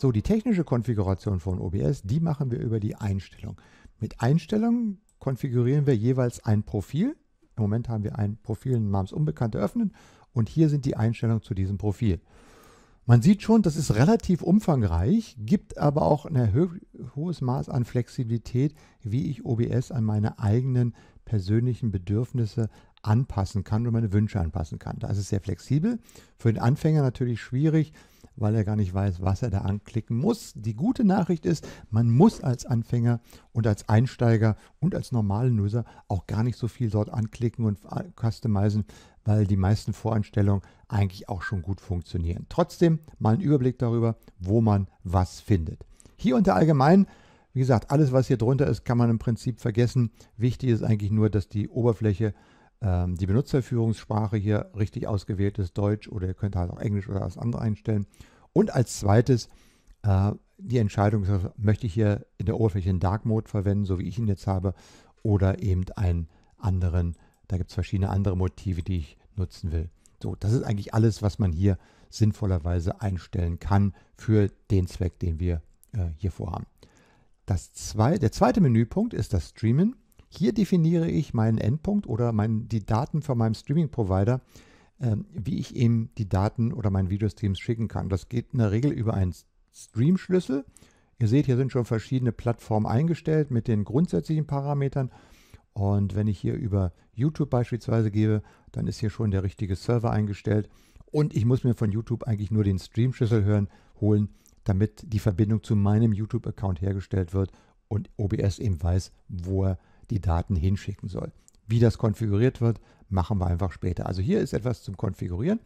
So, die technische Konfiguration von OBS, die machen wir über die Einstellung. Mit Einstellungen konfigurieren wir jeweils ein Profil. Im Moment haben wir ein Profil namens Unbekannt öffnen und hier sind die Einstellungen zu diesem Profil. Man sieht schon, das ist relativ umfangreich, gibt aber auch ein hohes Maß an Flexibilität, wie ich OBS an meine eigenen persönlichen Bedürfnisse anpassen kann und meine Wünsche anpassen kann. Da ist es sehr flexibel. Für den Anfänger natürlich schwierig, weil er gar nicht weiß, was er da anklicken muss. Die gute Nachricht ist, man muss als Anfänger und als Einsteiger und als normalen User auch gar nicht so viel dort anklicken und customizen, weil die meisten Voreinstellungen eigentlich auch schon gut funktionieren. Trotzdem mal einen Überblick darüber, wo man was findet. Hier unter Allgemein wie gesagt, alles, was hier drunter ist, kann man im Prinzip vergessen. Wichtig ist eigentlich nur, dass die Oberfläche ähm, die Benutzerführungssprache hier richtig ausgewählt ist, Deutsch oder ihr könnt halt auch Englisch oder was anderes einstellen. Und als zweites äh, die Entscheidung, möchte ich hier in der Oberfläche einen Dark Mode verwenden, so wie ich ihn jetzt habe, oder eben einen anderen. Da gibt es verschiedene andere Motive, die ich nutzen will. So, das ist eigentlich alles, was man hier sinnvollerweise einstellen kann für den Zweck, den wir äh, hier vorhaben. Das zwei, der zweite Menüpunkt ist das Streamen. Hier definiere ich meinen Endpunkt oder mein, die Daten von meinem Streaming-Provider, äh, wie ich ihm die Daten oder meinen Videostreams schicken kann. Das geht in der Regel über einen Stream-Schlüssel. Ihr seht, hier sind schon verschiedene Plattformen eingestellt mit den grundsätzlichen Parametern. Und wenn ich hier über YouTube beispielsweise gebe, dann ist hier schon der richtige Server eingestellt. Und ich muss mir von YouTube eigentlich nur den Stream-Schlüssel holen, damit die Verbindung zu meinem YouTube-Account hergestellt wird und OBS eben weiß, wo er ist die Daten hinschicken soll. Wie das konfiguriert wird, machen wir einfach später. Also hier ist etwas zum Konfigurieren.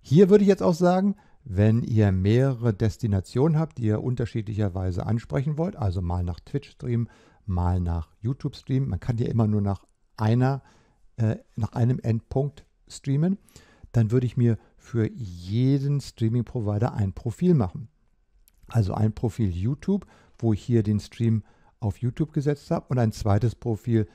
Hier würde ich jetzt auch sagen, wenn ihr mehrere Destinationen habt, die ihr unterschiedlicherweise ansprechen wollt, also mal nach Twitch streamen, mal nach YouTube streamen, man kann ja immer nur nach einer, äh, nach einem Endpunkt streamen, dann würde ich mir für jeden Streaming-Provider ein Profil machen. Also ein Profil YouTube, wo ich hier den Stream auf YouTube gesetzt habe und ein zweites Profil,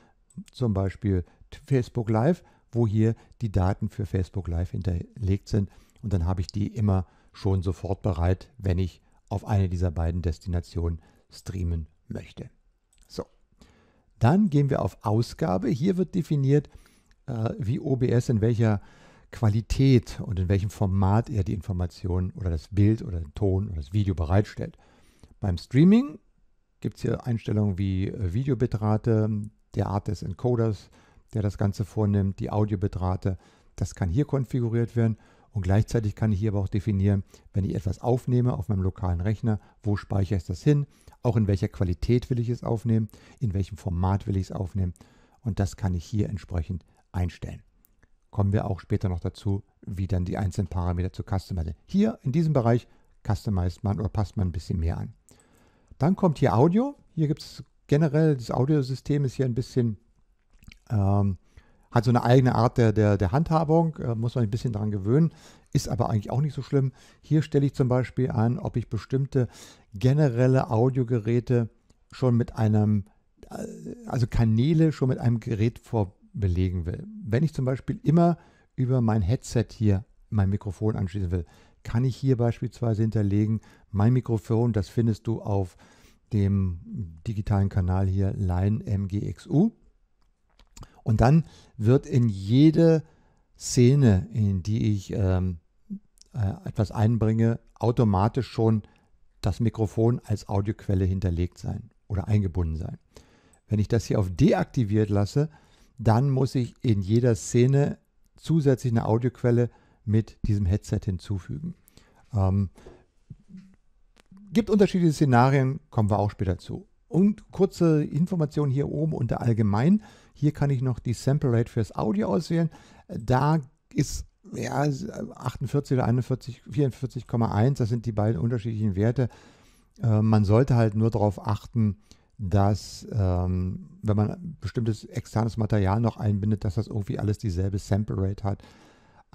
zum Beispiel Facebook Live, wo hier die Daten für Facebook Live hinterlegt sind. Und dann habe ich die immer schon sofort bereit, wenn ich auf eine dieser beiden Destinationen streamen möchte. So, dann gehen wir auf Ausgabe. Hier wird definiert, äh, wie OBS in welcher Qualität und in welchem Format er die Informationen oder das Bild oder den Ton oder das Video bereitstellt. Beim Streaming gibt es hier Einstellungen wie äh, Videobitrate, der Art des Encoders, der das Ganze vornimmt, die Audiobitrate. Das kann hier konfiguriert werden und gleichzeitig kann ich hier aber auch definieren, wenn ich etwas aufnehme auf meinem lokalen Rechner, wo speichere ich das hin, auch in welcher Qualität will ich es aufnehmen, in welchem Format will ich es aufnehmen und das kann ich hier entsprechend einstellen. Kommen wir auch später noch dazu, wie dann die einzelnen Parameter zu customizen. Hier in diesem Bereich customized man oder passt man ein bisschen mehr an. Dann kommt hier Audio. Hier gibt es generell, das Audiosystem ist hier ein bisschen, ähm, hat so eine eigene Art der, der, der Handhabung, äh, muss man ein bisschen daran gewöhnen, ist aber eigentlich auch nicht so schlimm. Hier stelle ich zum Beispiel an, ob ich bestimmte generelle Audiogeräte schon mit einem, äh, also Kanäle schon mit einem Gerät vorbelegen will. Wenn ich zum Beispiel immer über mein Headset hier mein Mikrofon anschließen will, kann ich hier beispielsweise hinterlegen. Mein Mikrofon, das findest du auf dem digitalen Kanal hier Line MGXU. Und dann wird in jede Szene, in die ich ähm, äh, etwas einbringe, automatisch schon das Mikrofon als Audioquelle hinterlegt sein oder eingebunden sein. Wenn ich das hier auf deaktiviert lasse, dann muss ich in jeder Szene zusätzlich eine Audioquelle mit diesem Headset hinzufügen. Ähm, gibt unterschiedliche Szenarien, kommen wir auch später zu. Und kurze Information hier oben unter Allgemein. Hier kann ich noch die Sample Rate fürs Audio auswählen. Da ist ja, 48 oder 41, 44,1, das sind die beiden unterschiedlichen Werte. Äh, man sollte halt nur darauf achten, dass ähm, wenn man bestimmtes externes Material noch einbindet, dass das irgendwie alles dieselbe Sample Rate hat.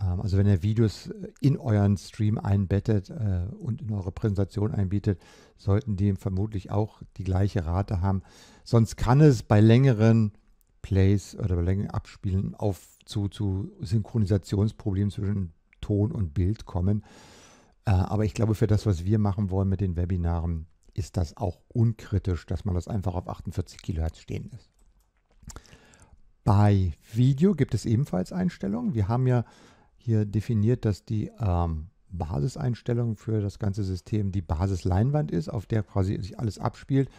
Ähm, also wenn ihr Videos äh, in euren Stream einbettet äh, und in eure Präsentation einbietet, sollten die vermutlich auch die gleiche Rate haben. Sonst kann es bei längeren Plays oder bei längeren Abspielen auf, zu, zu Synchronisationsproblemen zwischen Ton und Bild kommen. Äh, aber ich glaube, für das, was wir machen wollen mit den Webinaren, ist das auch unkritisch, dass man das einfach auf 48 Kilohertz stehen lässt. Bei Video gibt es ebenfalls Einstellungen. Wir haben ja hier definiert, dass die ähm, Basiseinstellung für das ganze System die Basisleinwand ist, auf der quasi sich alles abspielt.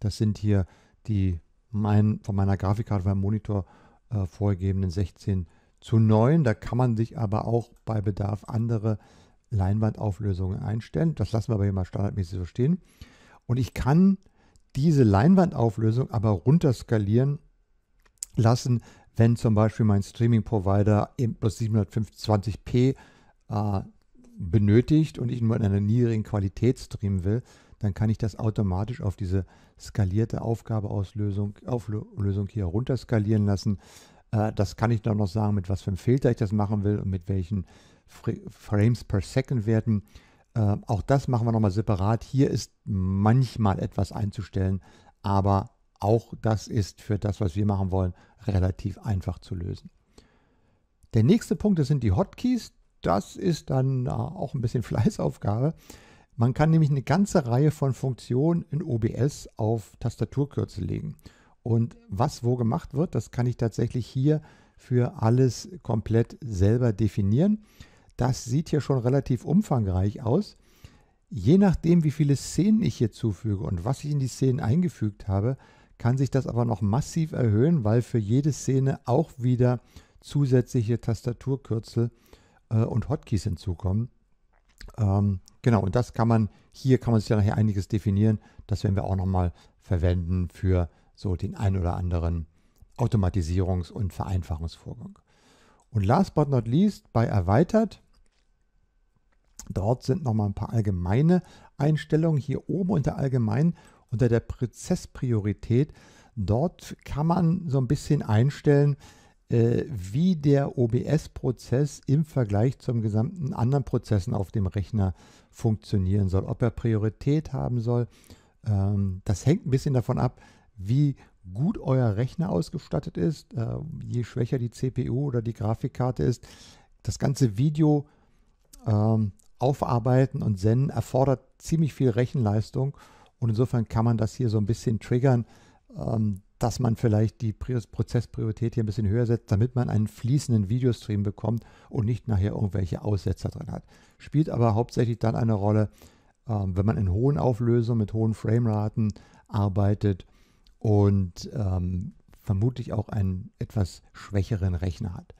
Das sind hier die mein, von meiner Grafikkarte, vom Monitor äh, vorgegebenen 16 zu 9. Da kann man sich aber auch bei Bedarf andere Leinwandauflösungen einstellen. Das lassen wir aber hier mal standardmäßig so stehen. Und ich kann diese Leinwandauflösung aber runterskalieren lassen, wenn zum Beispiel mein Streaming-Provider eben plus 720p äh, benötigt und ich nur in einer niedrigen Qualität streamen will, dann kann ich das automatisch auf diese skalierte Aufgabeauslösung Auflösung hier runter skalieren lassen. Äh, das kann ich dann noch sagen, mit was für einem Filter ich das machen will und mit welchen Frames per Second Werten. Äh, auch das machen wir nochmal separat. Hier ist manchmal etwas einzustellen, aber auch das ist für das, was wir machen wollen, relativ einfach zu lösen. Der nächste Punkt, das sind die Hotkeys. Das ist dann äh, auch ein bisschen Fleißaufgabe. Man kann nämlich eine ganze Reihe von Funktionen in OBS auf Tastaturkürze legen. Und was wo gemacht wird, das kann ich tatsächlich hier für alles komplett selber definieren. Das sieht hier schon relativ umfangreich aus. Je nachdem, wie viele Szenen ich hier zufüge und was ich in die Szenen eingefügt habe, kann sich das aber noch massiv erhöhen, weil für jede Szene auch wieder zusätzliche Tastaturkürzel äh, und Hotkeys hinzukommen. Ähm, genau, und das kann man, hier kann man sich ja nachher einiges definieren. Das werden wir auch nochmal verwenden für so den ein oder anderen Automatisierungs- und Vereinfachungsvorgang. Und last but not least, bei Erweitert, dort sind nochmal ein paar allgemeine Einstellungen. Hier oben unter Allgemein unter der Prozesspriorität. Dort kann man so ein bisschen einstellen, äh, wie der OBS-Prozess im Vergleich zum gesamten anderen Prozessen auf dem Rechner funktionieren soll, ob er Priorität haben soll. Ähm, das hängt ein bisschen davon ab, wie gut euer Rechner ausgestattet ist. Äh, je schwächer die CPU oder die Grafikkarte ist, das ganze Video ähm, aufarbeiten und senden erfordert ziemlich viel Rechenleistung. Und insofern kann man das hier so ein bisschen triggern, ähm, dass man vielleicht die Prozesspriorität hier ein bisschen höher setzt, damit man einen fließenden Videostream bekommt und nicht nachher irgendwelche Aussetzer drin hat. Spielt aber hauptsächlich dann eine Rolle, ähm, wenn man in hohen Auflösungen mit hohen Frameraten arbeitet und ähm, vermutlich auch einen etwas schwächeren Rechner hat.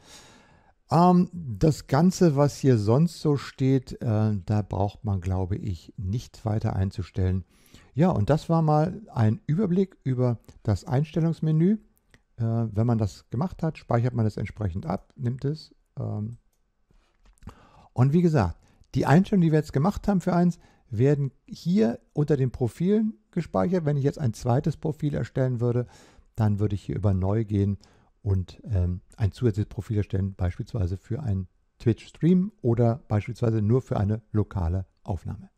Ähm, das Ganze, was hier sonst so steht, äh, da braucht man, glaube ich, nicht weiter einzustellen. Ja, und das war mal ein Überblick über das Einstellungsmenü. Äh, wenn man das gemacht hat, speichert man es entsprechend ab, nimmt es. Ähm, und wie gesagt, die Einstellungen, die wir jetzt gemacht haben für eins, werden hier unter den Profilen gespeichert. Wenn ich jetzt ein zweites Profil erstellen würde, dann würde ich hier über Neu gehen und ähm, ein zusätzliches Profil erstellen, beispielsweise für einen Twitch-Stream oder beispielsweise nur für eine lokale Aufnahme.